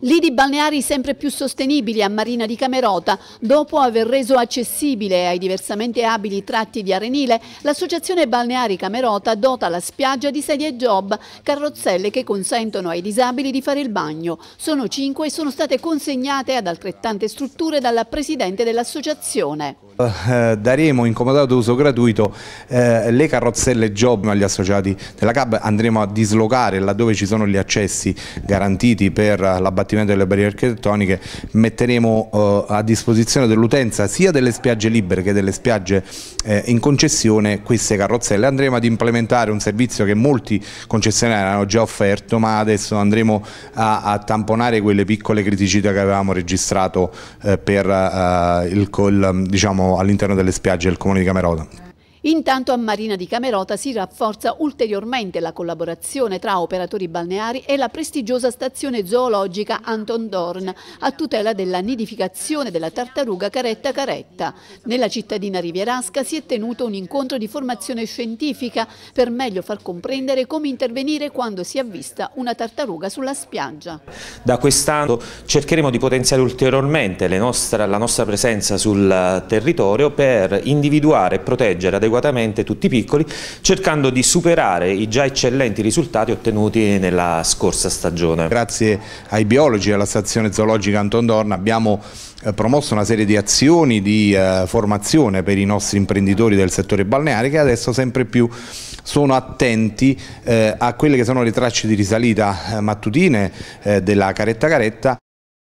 Lidi balneari sempre più sostenibili a Marina di Camerota. Dopo aver reso accessibile ai diversamente abili tratti di arenile, l'associazione balneari Camerota dota la spiaggia di sedie job, carrozzelle che consentono ai disabili di fare il bagno. Sono cinque e sono state consegnate ad altrettante strutture dalla presidente dell'associazione. Eh, daremo in comodato uso gratuito eh, le carrozzelle job agli associati della CAB, andremo a dislocare laddove ci sono gli accessi garantiti per eh, all'abbattimento delle barriere architettoniche metteremo eh, a disposizione dell'utenza sia delle spiagge libere che delle spiagge eh, in concessione queste carrozzelle. Andremo ad implementare un servizio che molti concessionari hanno già offerto ma adesso andremo a, a tamponare quelle piccole criticità che avevamo registrato eh, per, diciamo, all'interno delle spiagge del comune di Camerota. Intanto a Marina di Camerota si rafforza ulteriormente la collaborazione tra operatori balneari e la prestigiosa stazione zoologica Anton Dorn a tutela della nidificazione della tartaruga caretta caretta. Nella cittadina rivierasca si è tenuto un incontro di formazione scientifica per meglio far comprendere come intervenire quando si avvista una tartaruga sulla spiaggia. Da quest'anno cercheremo di potenziare ulteriormente nostre, la nostra presenza sul eh, territorio per individuare e proteggere adeguatamente adeguatamente tutti piccoli, cercando di superare i già eccellenti risultati ottenuti nella scorsa stagione. Grazie ai biologi e alla stazione zoologica Anton Dorna abbiamo eh, promosso una serie di azioni di eh, formazione per i nostri imprenditori del settore balneare che adesso sempre più sono attenti eh, a quelle che sono le tracce di risalita eh, mattutine eh, della Caretta Caretta